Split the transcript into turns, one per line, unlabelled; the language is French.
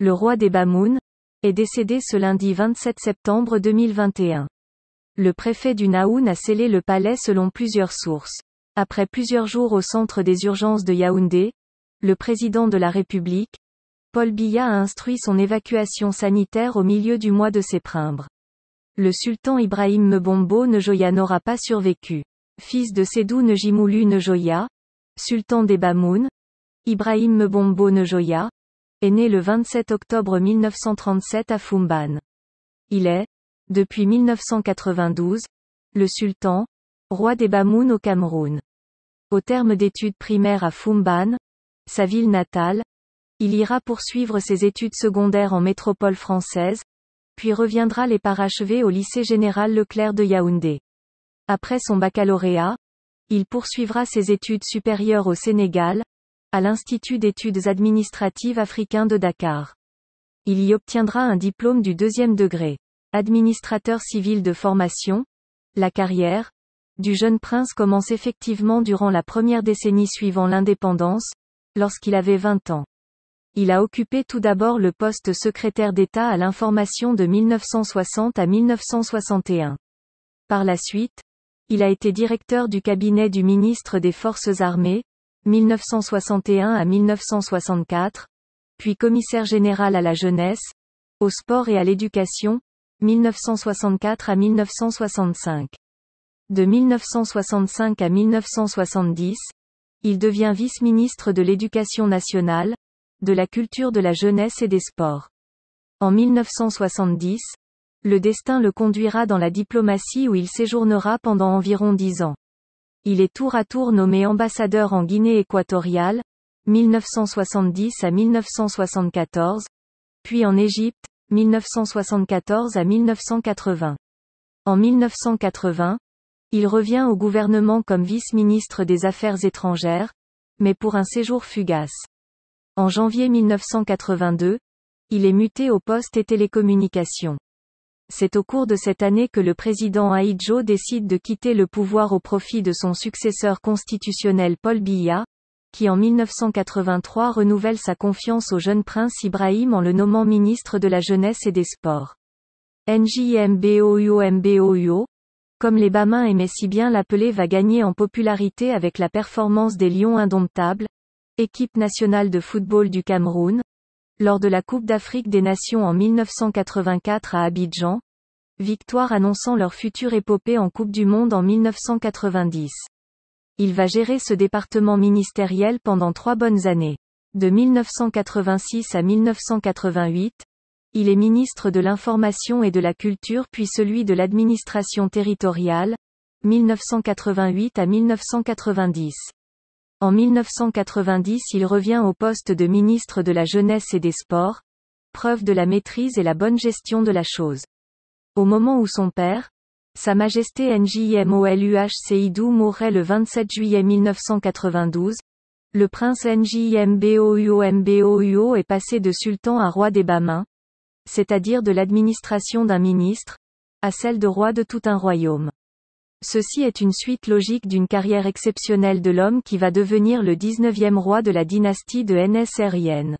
le roi des Bamoun, est décédé ce lundi 27 septembre 2021. Le préfet du Naoun a scellé le palais selon plusieurs sources. Après plusieurs jours au centre des urgences de Yaoundé, le président de la République, Paul Biya a instruit son évacuation sanitaire au milieu du mois de septembre. Le sultan Ibrahim Mbombo Nejoya n'aura pas survécu. Fils de Sédou Nejimoulu Nejoya, sultan des Bamoun, Ibrahim Mbombo Nejoya, est né le 27 octobre 1937 à Fumban. Il est, depuis 1992, le sultan, roi des Bamoun au Cameroun. Au terme d'études primaires à Fumban, sa ville natale, il ira poursuivre ses études secondaires en métropole française, puis reviendra les parachever au lycée général Leclerc de Yaoundé. Après son baccalauréat, il poursuivra ses études supérieures au Sénégal, à l'Institut d'études administratives africains de Dakar. Il y obtiendra un diplôme du deuxième degré. Administrateur civil de formation, la carrière du jeune prince commence effectivement durant la première décennie suivant l'indépendance, lorsqu'il avait 20 ans. Il a occupé tout d'abord le poste secrétaire d'État à l'information de 1960 à 1961. Par la suite, il a été directeur du cabinet du ministre des Forces armées, 1961 à 1964, puis commissaire général à la jeunesse, au sport et à l'éducation, 1964 à 1965. De 1965 à 1970, il devient vice-ministre de l'Éducation nationale, de la culture de la jeunesse et des sports. En 1970, le destin le conduira dans la diplomatie où il séjournera pendant environ dix ans. Il est tour à tour nommé ambassadeur en Guinée équatoriale, 1970 à 1974, puis en Égypte, 1974 à 1980. En 1980, il revient au gouvernement comme vice-ministre des Affaires étrangères, mais pour un séjour fugace. En janvier 1982, il est muté au poste et télécommunications. C'est au cours de cette année que le président Aïdjo décide de quitter le pouvoir au profit de son successeur constitutionnel Paul Biya, qui en 1983 renouvelle sa confiance au jeune prince Ibrahim en le nommant ministre de la Jeunesse et des Sports. NJMBOUOMBOUO, comme les Bamins aimaient si bien l'appeler va gagner en popularité avec la performance des Lions Indomptables, équipe nationale de football du Cameroun, lors de la Coupe d'Afrique des Nations en 1984 à Abidjan, victoire annonçant leur future épopée en Coupe du Monde en 1990. Il va gérer ce département ministériel pendant trois bonnes années. De 1986 à 1988, il est ministre de l'Information et de la Culture puis celui de l'Administration territoriale, 1988 à 1990. En 1990 il revient au poste de ministre de la Jeunesse et des Sports, preuve de la maîtrise et la bonne gestion de la chose. Au moment où son père, Sa Majesté NJMOLUH Seydou mourrait le 27 juillet 1992, le prince NJMBOUOMBOUO est passé de sultan à roi des mains c'est-à-dire de l'administration d'un ministre, à celle de roi de tout un royaume. Ceci est une suite logique d'une carrière exceptionnelle de l'homme qui va devenir le 19e roi de la dynastie de NSRN.